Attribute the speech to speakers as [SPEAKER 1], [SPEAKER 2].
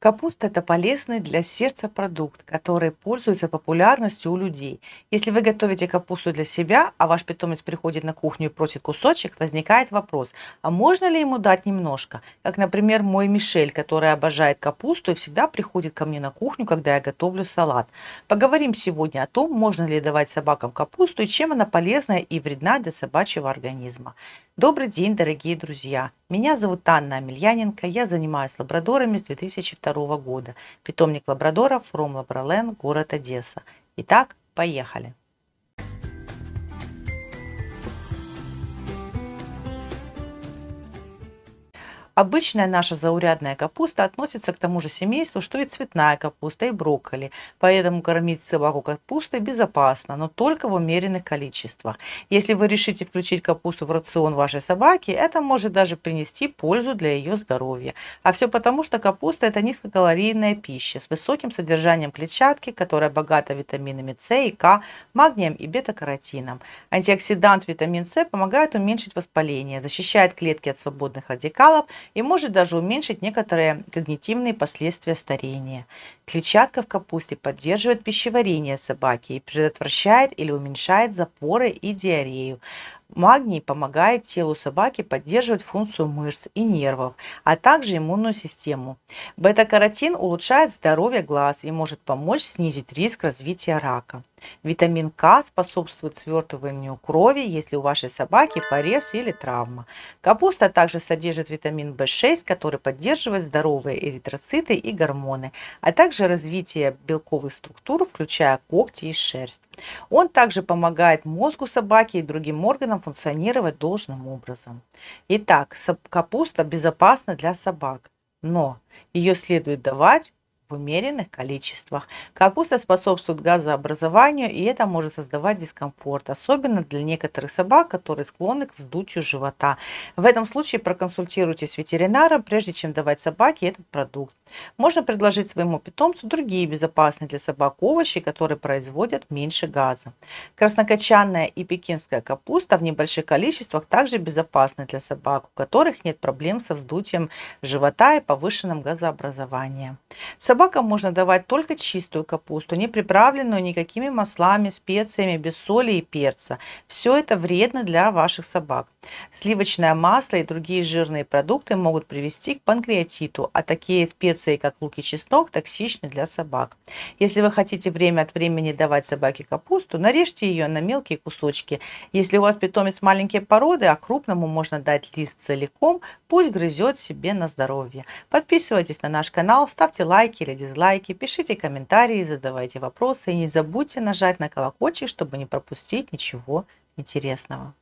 [SPEAKER 1] Капуста – это полезный для сердца продукт, который пользуется популярностью у людей. Если вы готовите капусту для себя, а ваш питомец приходит на кухню и просит кусочек, возникает вопрос, а можно ли ему дать немножко? Как, например, мой Мишель, который обожает капусту и всегда приходит ко мне на кухню, когда я готовлю салат. Поговорим сегодня о том, можно ли давать собакам капусту и чем она полезна и вредна для собачьего организма. Добрый день, дорогие друзья! Меня зовут Анна Амельяненко, я занимаюсь лабрадорами с 2002 года. Питомник лабрадоров From Лабрален, город Одесса. Итак, поехали! Обычная наша заурядная капуста относится к тому же семейству, что и цветная капуста и брокколи, поэтому кормить собаку капустой безопасно, но только в умеренных количествах. Если вы решите включить капусту в рацион вашей собаки, это может даже принести пользу для ее здоровья. А все потому, что капуста – это низкокалорийная пища с высоким содержанием клетчатки, которая богата витаминами С и К, магнием и бета-каротином. Антиоксидант витамин С помогает уменьшить воспаление, защищает клетки от свободных радикалов и может даже уменьшить некоторые когнитивные последствия старения. Клетчатка в капусте поддерживает пищеварение собаки и предотвращает или уменьшает запоры и диарею. Магний помогает телу собаки поддерживать функцию мышц и нервов, а также иммунную систему. Бета-каротин улучшает здоровье глаз и может помочь снизить риск развития рака. Витамин К способствует свертыванию крови, если у вашей собаки порез или травма. Капуста также содержит витамин В6, который поддерживает здоровые эритроциты и гормоны, а также развитие белковых структур, включая когти и шерсть. Он также помогает мозгу собаки и другим органам органам функционировать должным образом. Итак, капуста безопасна для собак, но ее следует давать в умеренных количествах. Капуста способствует газообразованию, и это может создавать дискомфорт, особенно для некоторых собак, которые склонны к вздутию живота. В этом случае проконсультируйтесь с ветеринаром, прежде чем давать собаке этот продукт. Можно предложить своему питомцу другие безопасные для собак овощи, которые производят меньше газа. Краснокочанная и пекинская капуста в небольших количествах также безопасны для собак, у которых нет проблем со вздутием живота и повышенным газообразованием. Собакам можно давать только чистую капусту, не приправленную никакими маслами, специями, без соли и перца. Все это вредно для ваших собак. Сливочное масло и другие жирные продукты могут привести к панкреатиту, а такие специи, как лук и чеснок, токсичны для собак. Если вы хотите время от времени давать собаке капусту, нарежьте ее на мелкие кусочки. Если у вас питомец маленькие породы, а крупному можно дать лист целиком, пусть грызет себе на здоровье. Подписывайтесь на наш канал, ставьте лайки, или дизлайки, пишите комментарии, задавайте вопросы и не забудьте нажать на колокольчик, чтобы не пропустить ничего интересного.